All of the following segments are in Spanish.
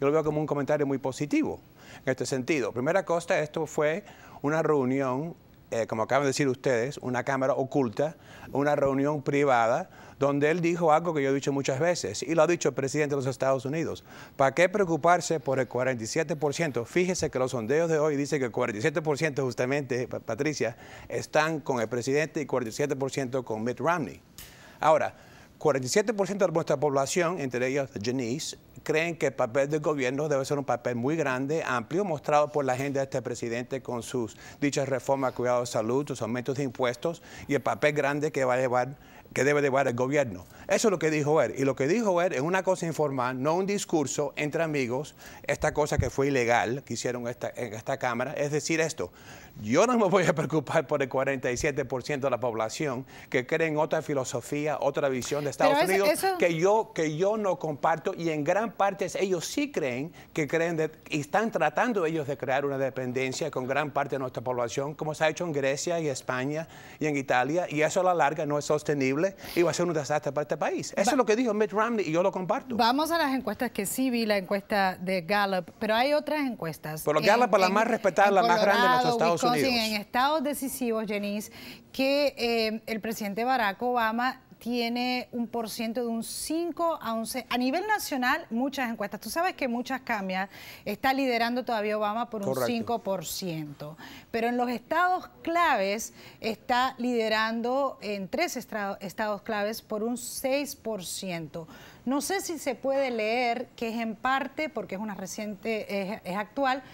Yo lo veo como un comentario muy positivo en este sentido. Primera cosa, esto fue una reunión, eh, como acaban de decir ustedes, una cámara oculta, una reunión privada, donde él dijo algo que yo he dicho muchas veces, y lo ha dicho el presidente de los Estados Unidos. ¿Para qué preocuparse por el 47%? Fíjese que los sondeos de hoy dicen que el 47% justamente, eh, Patricia, están con el presidente y 47% con Mitt Romney. Ahora, 47% de nuestra población, entre ellos Janice, creen que el papel del gobierno debe ser un papel muy grande, amplio, mostrado por la agenda de este presidente con sus dichas reformas, cuidado de salud, sus aumentos de impuestos y el papel grande que va a llevar que debe llevar el gobierno. Eso es lo que dijo él. Y lo que dijo él es una cosa informal, no un discurso entre amigos, esta cosa que fue ilegal que hicieron en esta Cámara. Es decir, esto, yo no me voy a preocupar por el 47% de la población que cree en otra filosofía, otra visión de Estados Unidos Que, yo, que yo no comparto y en gran parte ellos sí creen que creen y están tratando ellos de crear una dependencia con gran parte de nuestra población, como se ha hecho en Grecia y España y en Italia, y eso a la larga no es sostenible y va a ser un desastre para este país. Eso es lo que dijo Mitt Romney y yo lo comparto. Vamos a las encuestas que sí vi, la encuesta de Gallup, pero hay otras encuestas. Pero Gallup la más respetada, la más grande de los Estados en estados decisivos, Jenice, que eh, el presidente Barack Obama tiene un por ciento de un 5 a 11. A nivel nacional, muchas encuestas. Tú sabes que muchas cambian. Está liderando todavía Obama por un 5%. Pero en los estados claves está liderando en tres estados claves por un 6%. No sé si se puede leer que es en parte, porque es una reciente, es actual,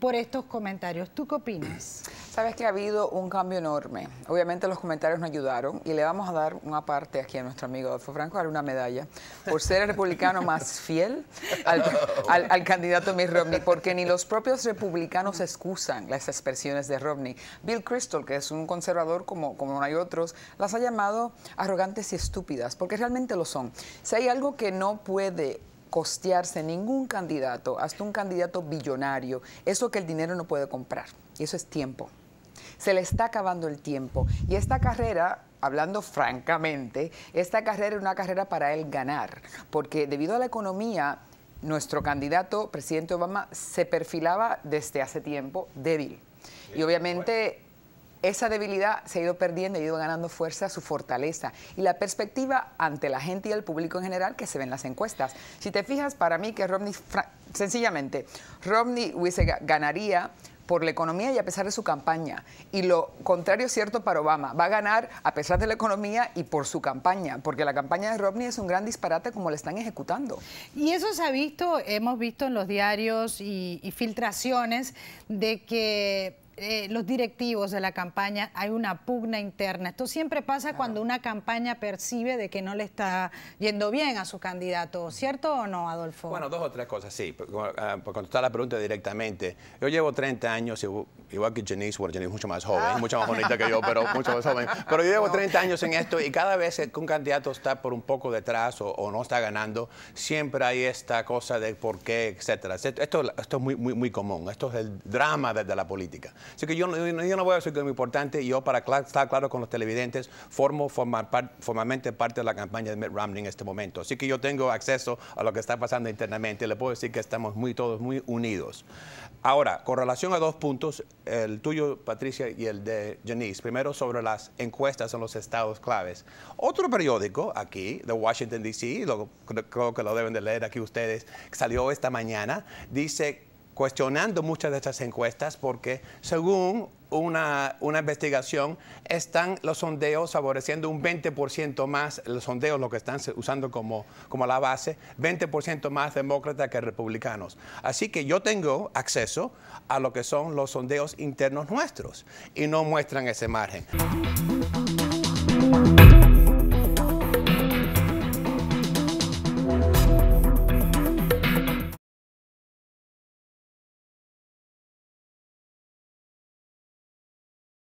por estos comentarios. ¿Tú qué opinas? Sabes que ha habido un cambio enorme. Obviamente los comentarios no ayudaron y le vamos a dar una parte aquí a nuestro amigo Adolfo Franco, dar una medalla, por ser el republicano más fiel al, candidato Mitt Romney, porque ni los propios republicanos excusan las expresiones de Romney. Bill Crystal, que es un conservador como, como no hay otros, las ha llamado arrogantes y estúpidas, porque realmente lo son. Si hay algo que no puede costearse ningún candidato, hasta un candidato billonario, eso que el dinero no puede comprar, y eso es tiempo. Se le está acabando el tiempo. Y esta carrera, hablando francamente, esta carrera es una carrera para él ganar, porque debido a la economía, nuestro candidato, presidente Obama, se perfilaba desde hace tiempo débil. Y obviamente esa debilidad se ha ido perdiendo, ha ido ganando fuerza, su fortaleza y la perspectiva ante la gente y el público en general que se ven las encuestas. Si te fijas, para mí que Romney, sencillamente, Romney ganaría por la economía y a pesar de su campaña. Y lo contrario es cierto para Obama. Va a ganar a pesar de la economía y por su campaña, porque la campaña de Romney es un gran disparate como la están ejecutando. Y eso se ha visto, hemos visto en los diarios y filtraciones de que eh, los directivos de la campaña hay una pugna interna. Esto siempre pasa cuando una campaña percibe de que no le está yendo bien a su candidato, ¿cierto o no, Adolfo? Bueno, dos o tres cosas, sí. Pues, ah, por, contestar la pregunta directamente, yo llevo 30 años, igual que Janice, bueno, Janice es mucho más joven, ah. mucho más bonita que yo, pero mucho más joven. Pero yo llevo 30 años en esto y cada vez que un candidato está por un poco detrás o, no está ganando, siempre hay esta cosa de por qué, etcétera. Esto, esto es muy, muy, común, esto es el drama desde la política. Así que yo, no voy a decir que es muy importante. Yo, para estar claro con los televidentes, formo formalmente parte de la campaña de Mitt Romney en este momento. Así que yo tengo acceso a lo que está pasando internamente. Le puedo decir que estamos muy todos muy unidos. Ahora, con relación a dos puntos, el tuyo, Patricia, y el de Janice. Primero, sobre las encuestas en los estados claves. Otro periódico aquí, de Washington, D.C., creo que lo deben de leer aquí ustedes, salió esta mañana, dice cuestionando muchas de estas encuestas porque según una, investigación, están los sondeos favoreciendo un 20% más, los sondeos lo que están usando como, como la base, 20% más demócratas que republicanos. Así que yo tengo acceso a lo que son los sondeos internos nuestros y no muestran ese margen.